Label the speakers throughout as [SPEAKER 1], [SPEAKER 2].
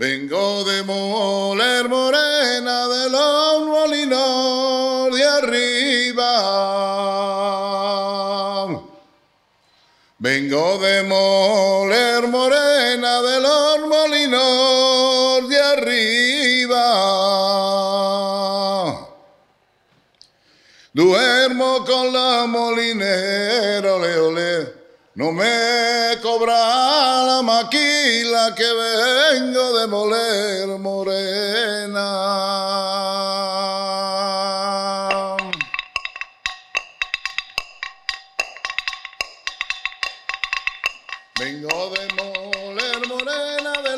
[SPEAKER 1] Vengo de moler morena de los molinos de arriba. Vengo de moler morena de los molinos de arriba. Duermo con la molinera, ole, ole. No me cobra la maquila que vengo de moler morena. Vengo de moler morena. De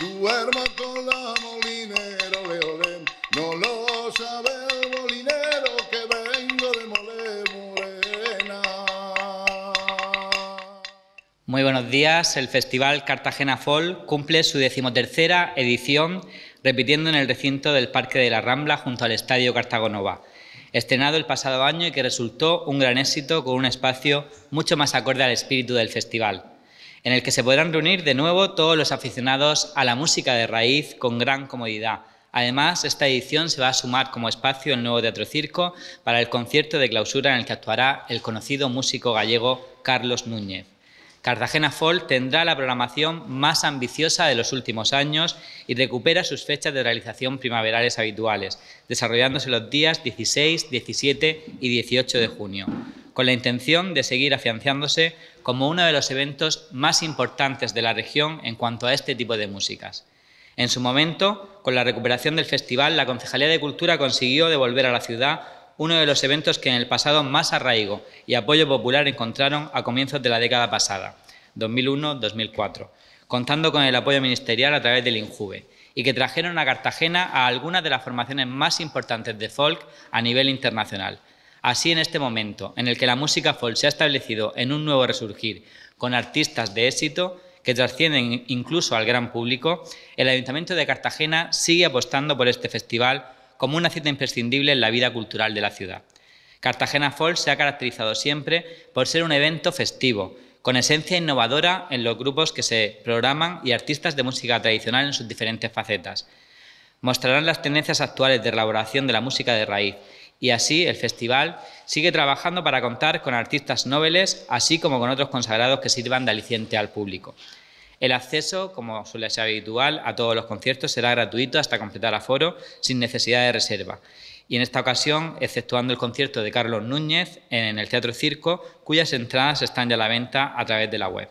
[SPEAKER 1] con No lo sabe que
[SPEAKER 2] Muy buenos días. El Festival Cartagena Fall cumple su decimotercera edición, repitiendo en el recinto del Parque de la Rambla junto al Estadio Cartagonova estrenado el pasado año y que resultó un gran éxito con un espacio mucho más acorde al espíritu del festival en el que se podrán reunir de nuevo todos los aficionados a la música de raíz con gran comodidad. Además, esta edición se va a sumar como espacio el nuevo Teatro Circo para el concierto de clausura en el que actuará el conocido músico gallego Carlos Núñez. Cartagena Fall tendrá la programación más ambiciosa de los últimos años y recupera sus fechas de realización primaverales habituales, desarrollándose los días 16, 17 y 18 de junio con la intención de seguir afianzándose como uno de los eventos más importantes de la región en cuanto a este tipo de músicas. En su momento, con la recuperación del festival, la Concejalía de Cultura consiguió devolver a la ciudad uno de los eventos que en el pasado más arraigo y apoyo popular encontraron a comienzos de la década pasada, 2001-2004, contando con el apoyo ministerial a través del INJUVE, y que trajeron a Cartagena a algunas de las formaciones más importantes de folk a nivel internacional, Así en este momento, en el que la música folk se ha establecido en un nuevo resurgir, con artistas de éxito que trascienden incluso al gran público, el Ayuntamiento de Cartagena sigue apostando por este festival como una cita imprescindible en la vida cultural de la ciudad. Cartagena Folk se ha caracterizado siempre por ser un evento festivo, con esencia innovadora en los grupos que se programan y artistas de música tradicional en sus diferentes facetas. Mostrarán las tendencias actuales de elaboración de la música de raíz y así el festival sigue trabajando para contar con artistas noveles, así como con otros consagrados que sirvan de aliciente al público. El acceso, como suele ser habitual, a todos los conciertos será gratuito hasta completar aforo, sin necesidad de reserva. Y en esta ocasión, exceptuando el concierto de Carlos Núñez en el Teatro Circo, cuyas entradas están ya a la venta a través de la web.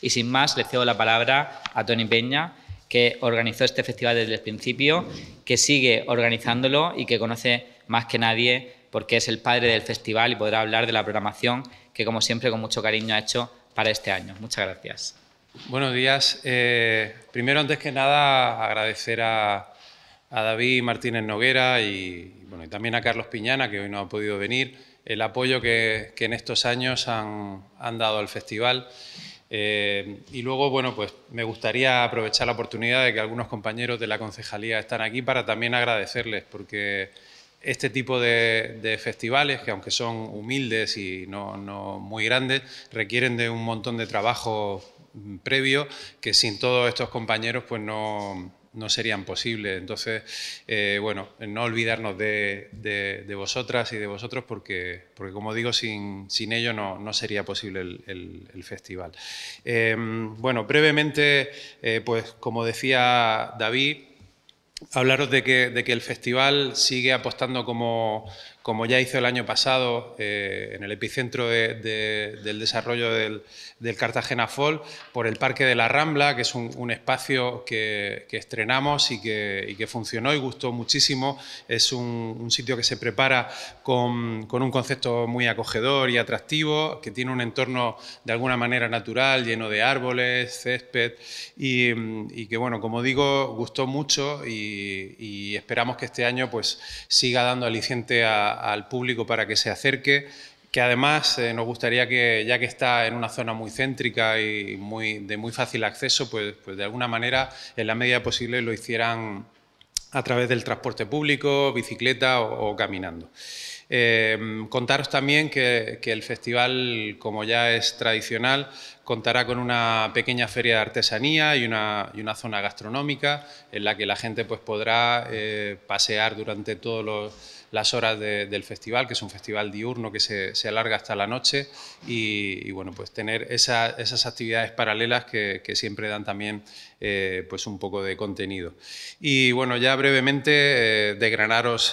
[SPEAKER 2] Y sin más, le cedo la palabra a Tony Peña, que organizó este festival desde el principio, que sigue organizándolo y que conoce más que nadie porque es el padre del festival y podrá hablar de la programación que, como siempre, con mucho cariño ha hecho para este año. Muchas gracias.
[SPEAKER 3] Buenos días. Eh, primero, antes que nada, agradecer a, David Martínez Noguera y, bueno, y también a Carlos Piñana, que hoy no ha podido venir, el apoyo que, en estos años han, dado al festival. Eh, y luego, bueno, pues me gustaría aprovechar la oportunidad de que algunos compañeros de la concejalía están aquí para también agradecerles, porque este tipo de, festivales, que aunque son humildes y no, muy grandes, requieren de un montón de trabajo mm, previo que sin todos estos compañeros pues no, serían posibles. Entonces, eh, bueno, no olvidarnos de, vosotras y de vosotros porque, porque como digo, sin, sin ello no, sería posible el, festival. Em, bueno, brevemente, eh, pues como decía David, hablaros de que, de que el festival sigue apostando como, como ya hizo el año pasado eh, en el epicentro del desarrollo del, Cartagena Fall, por el Parque de la Rambla, que es un, espacio que, estrenamos y que, funcionó y gustó muchísimo. Es un, sitio que se prepara con, un concepto muy acogedor y atractivo, que tiene un entorno de alguna manera natural, lleno de árboles, césped, y, que, bueno, como digo, gustó mucho y, y, esperamos que este año pues, siga dando aliciente a al público para que se acerque, que además eh, nos gustaría que, ya que está en una zona muy céntrica y muy, de muy fácil acceso, pues, pues de alguna manera, en la medida posible, lo hicieran a través del transporte público, bicicleta o caminando. Em, contaros también que, el festival, como ya es tradicional, contará con una pequeña feria de artesanía y una, zona gastronómica en la que la gente pues, podrá eh, pasear durante todas las horas del festival, que es un festival diurno que se, alarga hasta la noche y, bueno, pues tener esas actividades paralelas que, siempre dan también eh, pues un poco de contenido. Y bueno, ya brevemente eh, desgranaros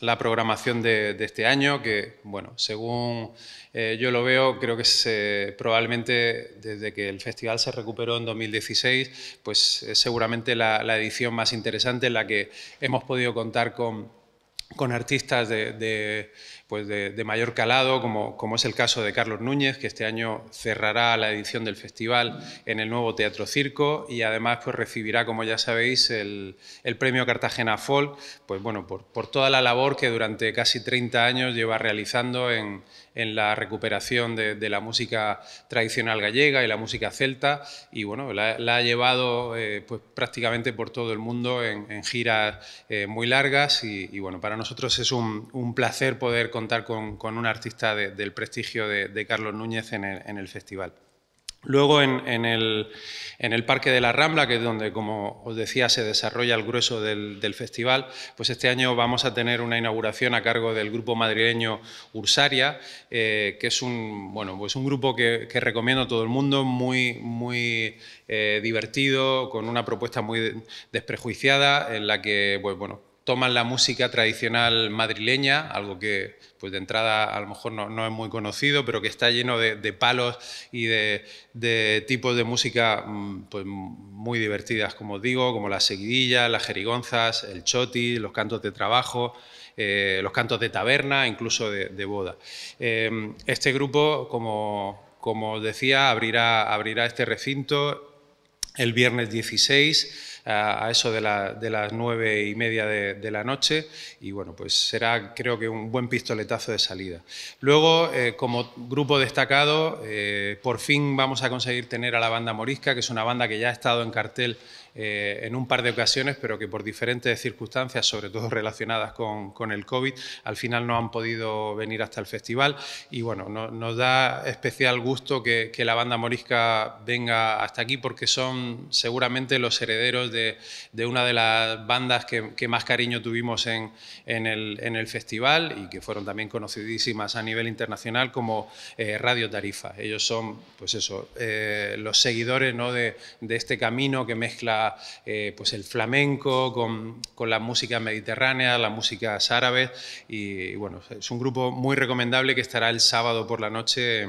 [SPEAKER 3] la programación de, este año, que, bueno, según eh, yo lo veo, creo que se, probablemente desde que el festival se recuperó en 2016, pues seguramente la, edición más interesante en la que hemos podido contar con, con artistas de pues de, mayor calado, como, es el caso de Carlos Núñez, que este año cerrará la edición del festival en el nuevo Teatro Circo y además pues, recibirá, como ya sabéis, el, premio Cartagena Folk, pues bueno, por, toda la labor que durante casi 30 años lleva realizando en, la recuperación de, la música tradicional gallega y la música celta y bueno, la, ha llevado eh, pues, prácticamente por todo el mundo en, giras eh, muy largas y, bueno, para nosotros es un, un placer poder contar con, un artista del prestigio de, Carlos Núñez en el, festival. Luego en, el, Parque de la Rambla, que es donde, como os decía, se desarrolla el grueso del, festival, pues este año vamos a tener una inauguración a cargo del grupo madrileño Ursaria, eh, que es un, bueno, pues un grupo que, recomiendo a todo el mundo, muy, muy eh, divertido, con una propuesta muy desprejuiciada, en la que pues, bueno, toman la música tradicional madrileña, algo que pues de entrada a lo mejor no, es muy conocido, pero que está lleno de, palos y de, tipos de música mm, pues, muy divertidas, como digo, como las seguidillas, las jerigonzas, el choti, los cantos de trabajo, eh, los cantos de taberna, incluso de, boda. Eh, este grupo, como, os decía, abrirá este recinto el viernes 16 a eso de, las nueve y media de, la noche y bueno pues será creo que un buen pistoletazo de salida luego eh, como grupo destacado eh, por fin vamos a conseguir tener a la banda morisca que es una banda que ya ha estado en cartel eh, en un par de ocasiones, pero que por diferentes circunstancias, sobre todo relacionadas con, el COVID, al final no han podido venir hasta el festival. Y bueno, nos da especial gusto que, la banda morisca venga hasta aquí porque son seguramente los herederos de, una de las bandas que, más cariño tuvimos en, el, en, el, festival y que fueron también conocidísimas a nivel internacional como eh, Radio Tarifa. Ellos son, pues eso, eh, los seguidores ¿no? de este camino que mezcla eh, pues el flamenco con, la música mediterránea, las músicas árabes y, y, bueno, es un grupo muy recomendable que estará el sábado por la noche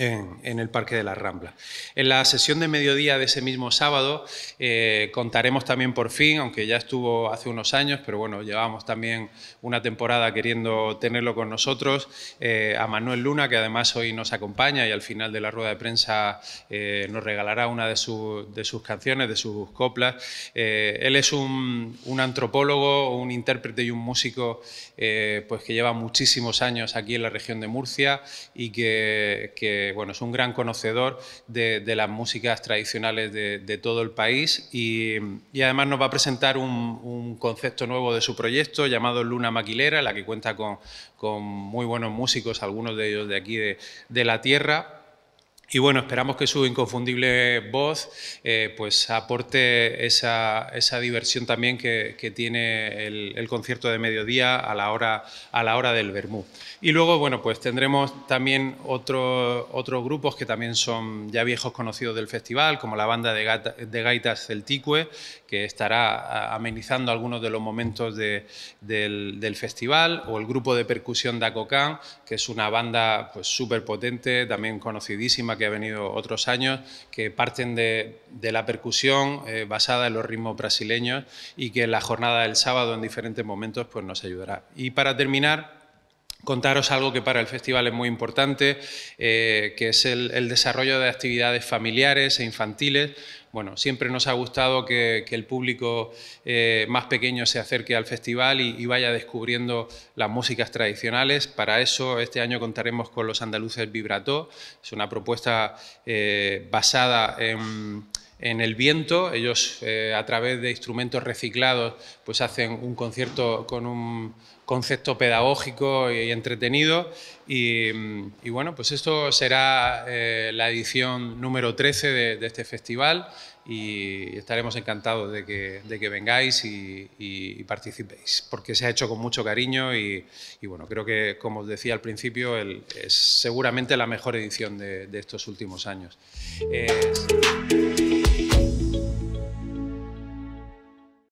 [SPEAKER 3] en, el Parque de la Rambla. En la sesión de mediodía de ese mismo sábado eh, contaremos también por fin, aunque ya estuvo hace unos años, pero bueno, llevábamos también una temporada queriendo tenerlo con nosotros, eh, a Manuel Luna, que además hoy nos acompaña y al final de la rueda de prensa eh, nos regalará una de, de, sus canciones, de sus coplas. él es un, antropólogo, un intérprete y un músico pues que lleva muchísimos años aquí en la región de Murcia y que, que bueno, es un gran conocedor de, las músicas tradicionales de, todo el país y, además nos va a presentar un, concepto nuevo de su proyecto llamado Luna Maquilera, la que cuenta con, muy buenos músicos, algunos de ellos de aquí de la tierra, y bueno, esperamos que su inconfundible voz eh, pues aporte esa, diversión también que, tiene el, concierto de mediodía a la hora, a la hora del Bermú. Y luego, bueno, pues tendremos también otros grupos que también son ya viejos conocidos del festival, como la banda de, de gaitas Celticue, que estará amenizando algunos de los momentos del, festival, o el grupo de percusión Dacocan, que es una banda súper pues, potente, también conocidísima que ha venido otros años, que parten de, la percusión eh, basada en los ritmos brasileños y que la jornada del sábado en diferentes momentos pues, nos ayudará. Y para terminar, contaros algo que para el festival es muy importante, eh, que es el, desarrollo de actividades familiares e infantiles. Bueno, siempre nos ha gustado que, el público eh, más pequeño se acerque al festival y, vaya descubriendo las músicas tradicionales. Para eso, este año contaremos con los andaluces Vibrato. Es una propuesta eh, basada en el viento. Ellos, a través de instrumentos reciclados, pues hacen un concierto con un, concepto pedagógico y entretenido. Y, bueno, pues esto será eh, la edición número 13 de, este festival y estaremos encantados de que, vengáis y, participéis, porque se ha hecho con mucho cariño y, bueno, creo que, como os decía al principio, es seguramente la mejor edición de, estos últimos años.
[SPEAKER 1] Eh,